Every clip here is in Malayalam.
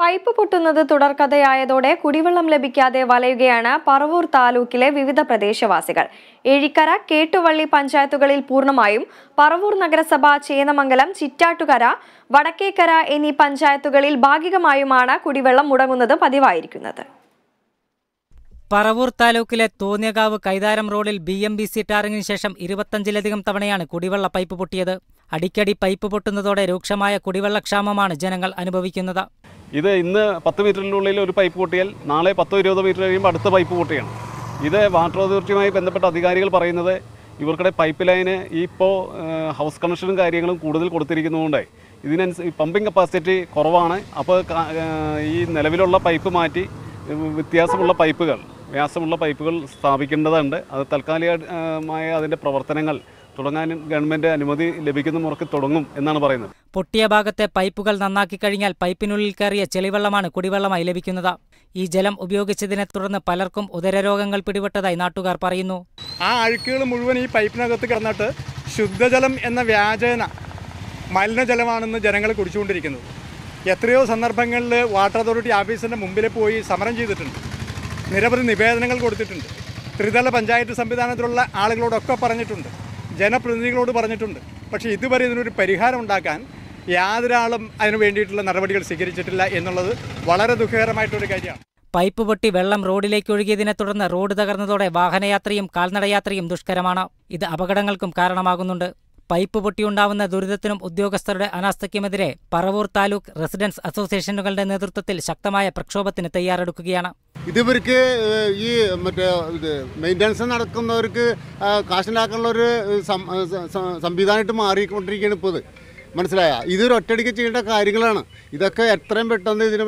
പൈപ്പ് പൊട്ടുന്നത് തുടർക്കഥയായതോടെ കുടിവെള്ളം ലഭിക്കാതെ വലയുകയാണ് പറവൂർ താലൂക്കിലെ വിവിധ പ്രദേശവാസികൾ ഏഴിക്കര കേട്ടുവള്ളി പഞ്ചായത്തുകളിൽ പൂർണ്ണമായും പറവൂർ നഗരസഭ ചേന്നമംഗലം ചിറ്റാട്ടുകര വടക്കേക്കര എന്നീ പഞ്ചായത്തുകളിൽ ഭാഗികമായുമാണ് കുടിവെള്ളം മുടങ്ങുന്നത് പതിവായിരിക്കുന്നത് പറവൂർ താലൂക്കിലെ തോന്നിയകാവ് കൈതാരം റോഡിൽ ബി എം ബി സി ടാറിങ്ങിന് ശേഷം ഇരുപത്തഞ്ചിലധികം തവണയാണ് കുടിവെള്ള പൈപ്പ് പൊട്ടിയത് അടിക്കടി പൈപ്പ് പൊട്ടുന്നതോടെ രൂക്ഷമായ കുടിവെള്ളക്ഷാമമാണ് ജനങ്ങൾ അനുഭവിക്കുന്നത് ഇത് ഇന്ന് പത്ത് മീറ്ററിനുള്ളിൽ ഒരു പൈപ്പ് പൊട്ടിയാൽ നാളെ പത്തോ ഇരുപതോ മീറ്റർ കഴിയുമ്പോൾ അടുത്ത പൈപ്പ് പൊട്ടിയാണ് ഇത് വാട്ടർ അതോറിറ്റിയുമായി ബന്ധപ്പെട്ട അധികാരികൾ പറയുന്നത് ഇവർക്കിടെ പൈപ്പ് ലൈന് ഇപ്പോൾ ഹൗസ് കണക്ഷനും കാര്യങ്ങളും കൂടുതൽ കൊടുത്തിരിക്കുന്നതുകൊണ്ട് ഇതിനനുസരിച്ച് പമ്പിംഗ് കപ്പാസിറ്റി കുറവാണ് അപ്പോൾ ഈ നിലവിലുള്ള പൈപ്പ് മാറ്റി വ്യത്യാസമുള്ള പൈപ്പുകൾ വ്യാസമുള്ള പൈപ്പുകൾ സ്ഥാപിക്കേണ്ടതുണ്ട് അത് താൽക്കാലികമായ അതിൻ്റെ പ്രവർത്തനങ്ങൾ തുടങ്ങാനും ഗവൺമെന്റ് അനുമതി ലഭിക്കുന്ന മുറക്ക് തുടങ്ങും എന്നാണ് പറയുന്നത് പൊട്ടിയ ഭാഗത്തെ പൈപ്പുകൾ നന്നാക്കി കഴിഞ്ഞാൽ പൈപ്പിനുള്ളിൽ കയറിയ ചെളിവെള്ളമാണ് കുടിവെള്ളമായി ലഭിക്കുന്നത് ഈ ജലം ഉപയോഗിച്ചതിനെ തുടർന്ന് പലർക്കും ഉദരരോഗങ്ങൾ പിടിപെട്ടതായി നാട്ടുകാർ പറയുന്നു ആ അഴുക്കുകൾ മുഴുവൻ ഈ പൈപ്പിനകത്ത് കിടന്നിട്ട് ശുദ്ധജലം എന്ന വ്യാജേന മലിനജലമാണെന്ന് ജനങ്ങൾ കുടിച്ചുകൊണ്ടിരിക്കുന്നത് എത്രയോ സന്ദർഭങ്ങളിൽ വാട്ടർ അതോറിറ്റി ഓഫീസിൻ്റെ മുമ്പിൽ പോയി സമരം ചെയ്തിട്ടുണ്ട് നിരവധി നിവേദനങ്ങൾ കൊടുത്തിട്ടുണ്ട് ത്രിതല പഞ്ചായത്ത് സംവിധാനത്തിലുള്ള ആളുകളോടൊക്കെ പറഞ്ഞിട്ടുണ്ട് ജനപ്രതിനിധികളോട് പറഞ്ഞിട്ടുണ്ട് പക്ഷേ ഇതുവരെ ഇതിനൊരു പരിഹാരം ഉണ്ടാക്കാൻ യാതൊരാളും അതിനു വേണ്ടിയിട്ടുള്ള നടപടികൾ സ്വീകരിച്ചിട്ടില്ല എന്നുള്ളത് വളരെ ദുഃഖകരമായിട്ടൊരു കാര്യമാണ് പൈപ്പ് പൊട്ടി വെള്ളം റോഡിലേക്ക് ഒഴുകിയതിനെ തുടർന്ന് റോഡ് തകർന്നതോടെ വാഹനയാത്രയും കാൽനടയാത്രയും ദുഷ്കരമാണ് ഇത് അപകടങ്ങൾക്കും കാരണമാകുന്നുണ്ട് പൈപ്പ് പൊട്ടിയുണ്ടാവുന്ന ദുരിതത്തിനും ഉദ്യോഗസ്ഥരുടെ അനാസ്ഥയ്ക്കുമെതിരെ പറവൂർ താലൂക്ക് റെസിഡൻസ് അസോസിയേഷനുകളുടെ നേതൃത്വത്തിൽ ശക്തമായ പ്രക്ഷോഭത്തിന് തയ്യാറെടുക്കുകയാണ് ഇതിവർക്ക് ഈ മറ്റേ ഇത് മെയിൻ്റനൻസ് നടക്കുന്നവർക്ക് കാശിലാക്കാനുള്ള ഒരു സംവിധാനമായിട്ട് മാറിക്കൊണ്ടിരിക്കുകയാണ് ഇപ്പോൾ ഇത് മനസ്സിലായ ഇതൊരു ഒറ്റയടിക്ക് ചെയ്യേണ്ട കാര്യങ്ങളാണ് ഇതൊക്കെ എത്രയും പെട്ടെന്ന് ഇതിന്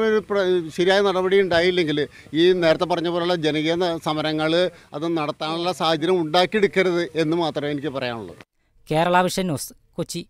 ശരിയായ നടപടി ഉണ്ടായില്ലെങ്കിൽ ഈ നേരത്തെ പറഞ്ഞ പോലുള്ള ജനകീയ സമരങ്ങൾ അത് നടത്താനുള്ള സാഹചര്യം ഉണ്ടാക്കിയെടുക്കരുത് എന്ന് മാത്രമേ എനിക്ക് പറയാനുള്ളൂ കേരള വിഷൻ ന്യൂസ് കൊച്ചി